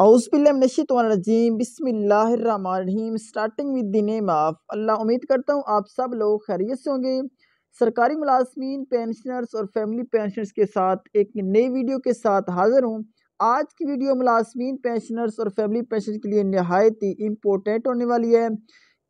अउसबिल्लाजीम बिसमीम starting with the name of Allah उम्मीद करता हूँ आप सब लोग खैरियत से होंगे सरकारी मुलाजमी पेंशनर्स और फैमिली पेंशनर्स के साथ एक नई वीडियो के साथ हाज़िर हूँ आज की वीडियो मुलाजमीन पेंशनर्स और फैमिली पेंशन के लिए नहायत ही इम्पोर्टेंट होने वाली है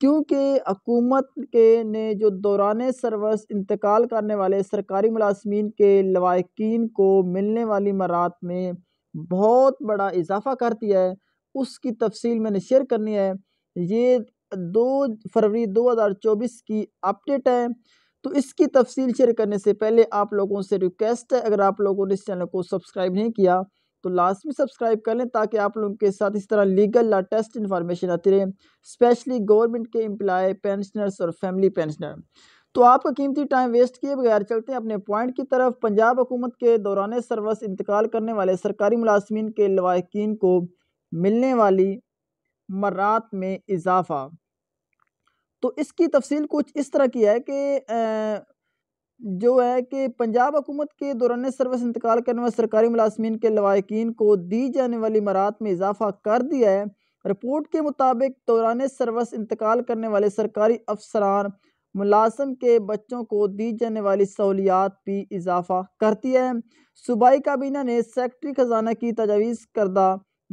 क्योंकि हकूमत के ने जो दौरान सर्वस इंतकाल करने वाले सरकारी मुलाजमीन के लवाकिन को मिलने वाली मरात में बहुत बड़ा इजाफा कर दिया है उसकी तफसील मैंने शेयर करनी है ये दो फरवरी 2024 की अपडेट है तो इसकी तफसील शेयर करने से पहले आप लोगों से रिक्वेस्ट है अगर आप लोगों ने इस चैनल को सब्सक्राइब नहीं किया तो लास्ट में सब्सक्राइब कर लें ताकि आप लोगों के साथ इस तरह लीगल टेस्ट इन्फॉर्मेशन आती रहे स्पेशली गवर्नमेंट के एम्प्लॉय पेंशनर्स और फैमिली पेंशनर तो आपका कीमती टाइम वेस्ट किए बगैर चलते हैं अपने पॉइंट की तरफ पंजाब हुकूमत के दौरान सर्वस इंतकाल करने वाले सरकारी मुलाजमी के लवाकिन को मिलने वाली मरात में इजाफा तो इसकी तफसील कुछ इस तरह की है कि जो है कि पंजाब हुकूमत के दौरान सर्वस इंतकाल करने वाले सरकारी मुलाजमीन के लवाकिन को दी जाने वाली मरात में इजाफा कर दिया है रिपोर्ट के मुताबिक दौरान सर्वस इंतकाल करने वाले सरकारी अफसरान मुलाजम के बच्चों को दी जाने वाली सहूलियात भी इजाफा करती है सूबाई काबीना ने सेक्रटरी ख़जाना की तजावीज़ करदा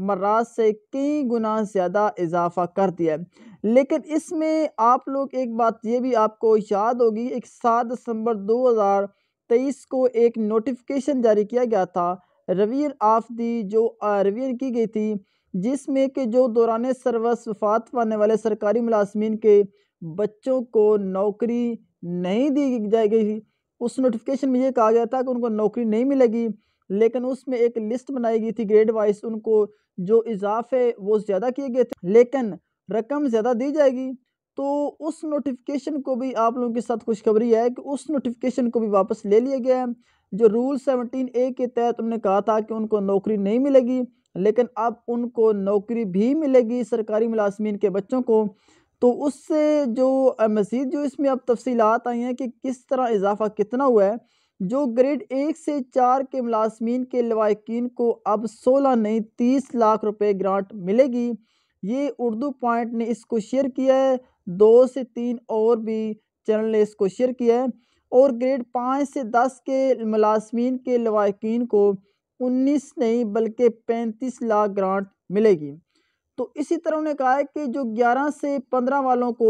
मराज से कई गुना ज़्यादा इजाफा कर दिया है लेकिन इसमें आप लोग एक बात ये भी आपको याद होगी एक सात दिसंबर दो हज़ार तेईस को एक नोटिफिकेशन जारी किया गया था रवीर ऑफ दी जो रवीर की गई थी जिसमें कि जो दौरान सर्वस वफात पाने वाले सरकारी मुलाजमीन के बच्चों को नौकरी नहीं दी जाएगी उस नोटिफिकेशन में ये कहा गया था कि उनको नौकरी नहीं मिलेगी लेकिन उसमें एक लिस्ट बनाई गई थी ग्रेड वाइज उनको जो इजाफे वो ज़्यादा किए गए थे लेकिन रकम ज़्यादा दी जाएगी तो उस नोटिफिकेशन को भी आप लोगों के साथ खुशखबरी है कि उस नोटिफिकेशन को भी वापस ले लिया गया है जो रूल सेवनटीन ए के तहत उन्होंने कहा था कि उनको नौकरी नहीं मिलेगी लेकिन अब उनको नौकरी भी मिलेगी सरकारी मुलाजमीन के बच्चों को तो उससे जो मज़ीद जो इसमें अब तफसीलात आई हैं कि किस तरह इजाफा कितना हुआ है जो ग्रेड एक से चार के मुलाजमीन के लवाकिन को अब सोलह नहीं तीस लाख रुपये ग्रांट मिलेगी ये उर्दू पॉइंट ने इसको शेयर किया है दो से तीन और भी चैनल ने इसको शेयर किया है और ग्रेड पाँच से दस के मुलाजमीन के लवाकिन को उन्नीस नहीं बल्कि पैंतीस लाख ग्रांट मिलेगी तो इसी तरह उन्होंने कहा है कि जो ग्यारह से पंद्रह वालों को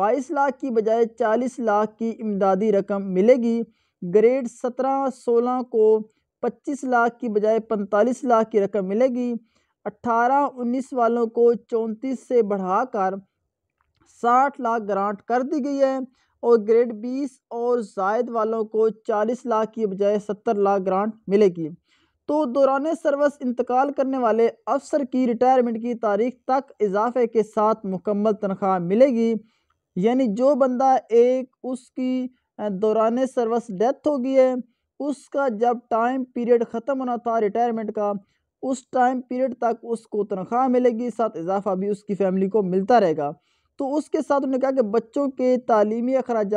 बाईस लाख की बजाय चालीस लाख की इमदादी रकम मिलेगी ग्रेड सत्रह सोलह को पच्चीस लाख की बजाय पैंतालीस लाख की रकम मिलेगी 18 उन्नीस वालों को चौंतीस से बढ़ाकर साठ लाख ग्रांट कर दी गई है और ग्रेड बीस और जायद वालों को चालीस लाख की बजाय सत्तर लाख ग्रांट मिलेगी तो दौरान सर्वस इंतकाल करने वाले अफसर की रिटायरमेंट की तारीख तक इजाफे के साथ मुकम्मल तनख्वाह मिलेगी यानी जो बंदा एक उसकी दौरान सर्वस डेथ हो गई है उसका जब टाइम पीरियड ख़त्म होना था रिटायरमेंट का उस टाइम पीरियड तक उसको तनख्वाह मिलेगी साथ इजाफा भी उसकी फैमिली को मिलता रहेगा तो उसके साथ उन्होंने कहा कि बच्चों के तालीमी अखराज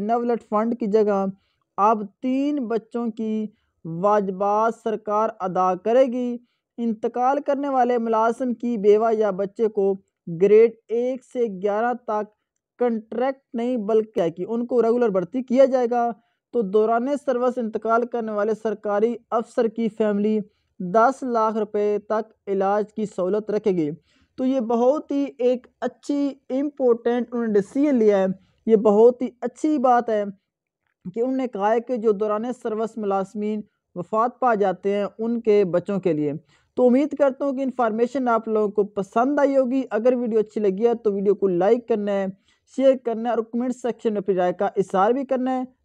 बिनावलट फ़ंड की जगह अब तीन बच्चों की वाजबात सरकार अदा करेगी इंतकाल करने वाले मुलाजम की बेवा या बच्चे को ग्रेड एक से ग्यारह तक कंट्रैक्ट नहीं बल्कि है कि उनको रेगुलर भर्ती किया जाएगा तो दौरान सर्वस इंतकाल करने वाले सरकारी अफसर की फैमिली दस लाख रुपए तक इलाज की सहूलत रखेगी तो ये बहुत ही एक अच्छी इम्पोर्टेंट उन्होंने डिसीजन लिया है ये बहुत ही अच्छी बात है कि उन्होंने कहा है कि जो दौरान सर्वस मुलाजमी वफात पा जाते हैं उनके बच्चों के लिए तो उम्मीद करता हूँ कि इन्फॉर्मेशन आप लोगों को पसंद आई होगी अगर वीडियो अच्छी लगी है तो वीडियो को लाइक करना है शेयर करना है और कमेंट सेक्शन में अपनी राय का इशार भी करना है